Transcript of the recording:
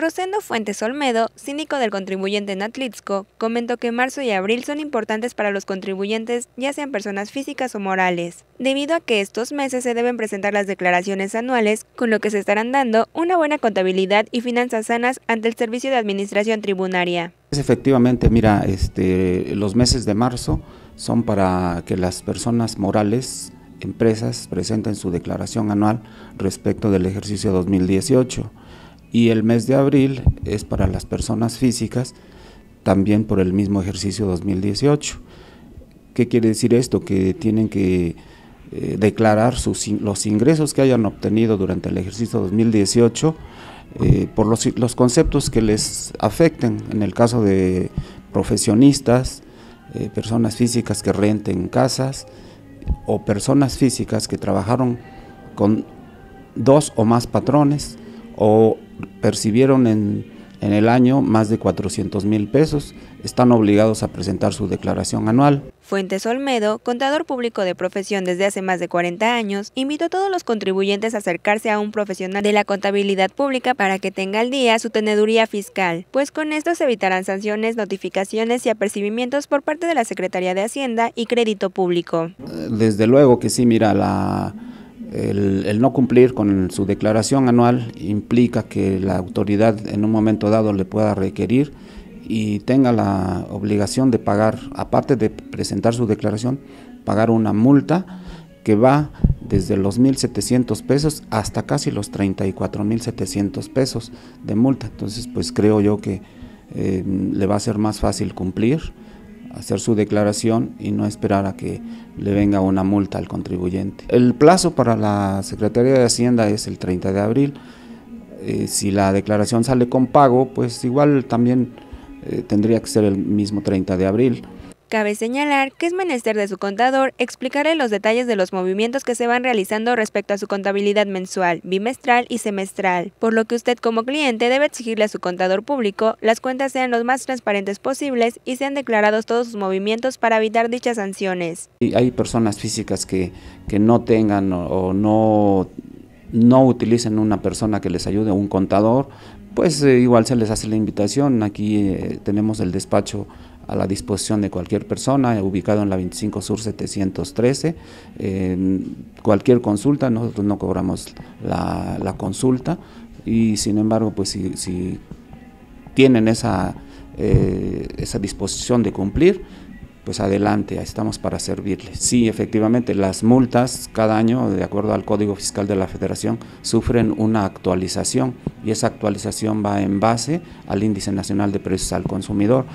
Rosendo Fuentes Olmedo, síndico del contribuyente en comentó que marzo y abril son importantes para los contribuyentes, ya sean personas físicas o morales, debido a que estos meses se deben presentar las declaraciones anuales, con lo que se estarán dando una buena contabilidad y finanzas sanas ante el Servicio de Administración Tribunaria. Efectivamente, mira, este, los meses de marzo son para que las personas morales, empresas, presenten su declaración anual respecto del ejercicio 2018 y el mes de abril es para las personas físicas también por el mismo ejercicio 2018. ¿Qué quiere decir esto? Que tienen que eh, declarar sus, los ingresos que hayan obtenido durante el ejercicio 2018 eh, por los, conceptos que les afecten, en el caso de profesionistas, eh, personas físicas que renten casas o personas físicas que trabajaron con dos o más patrones o percibieron en, el año más de 400 mil pesos. Están obligados a presentar su declaración anual. Fuentes Olmedo, contador público de profesión desde hace más de 40 años, invitó a todos los contribuyentes a acercarse a un profesional de la contabilidad pública para que tenga al día su teneduría fiscal, pues con esto se evitarán sanciones, notificaciones y apercibimientos por parte de la Secretaría de Hacienda y Crédito Público. Eh, desde luego que sí, mira, la, el, no cumplir con su declaración anual implica que la autoridad en un momento dado le pueda requerir y tenga la obligación de pagar, aparte de presentar su declaración, pagar una multa que va desde los 1.700 pesos hasta casi los 34.700 pesos de multa. Entonces, pues creo yo que eh, le va a ser más fácil cumplir hacer su declaración y no esperar a que le venga una multa al contribuyente. El plazo para la Secretaría de Hacienda es el 30 de abril. Eh, si la declaración sale con pago, pues igual también eh, tendría que ser el mismo 30 de abril. Cabe señalar que es menester de su contador explicarle los detalles de los movimientos que se van realizando respecto a su contabilidad mensual, bimestral y semestral, por lo que usted como cliente debe exigirle a su contador público las cuentas sean los más transparentes posibles y sean declarados todos sus movimientos para evitar dichas sanciones. Hay personas físicas que, no tengan o, no no utilicen una persona que les ayude, un contador, pues eh, igual se les hace la invitación. Aquí eh, tenemos el despacho a la disposición de cualquier persona, eh, ubicado en la 25 Sur 713. cualquier consulta, nosotros no cobramos la, consulta y sin embargo, pues si, tienen esa, eh, esa disposición de cumplir, pues adelante, estamos para servirles. Sí, efectivamente, las multas cada año, de acuerdo al Código Fiscal de la Federación, sufren una actualización y esa actualización va en base al Índice Nacional de Precios al Consumidor.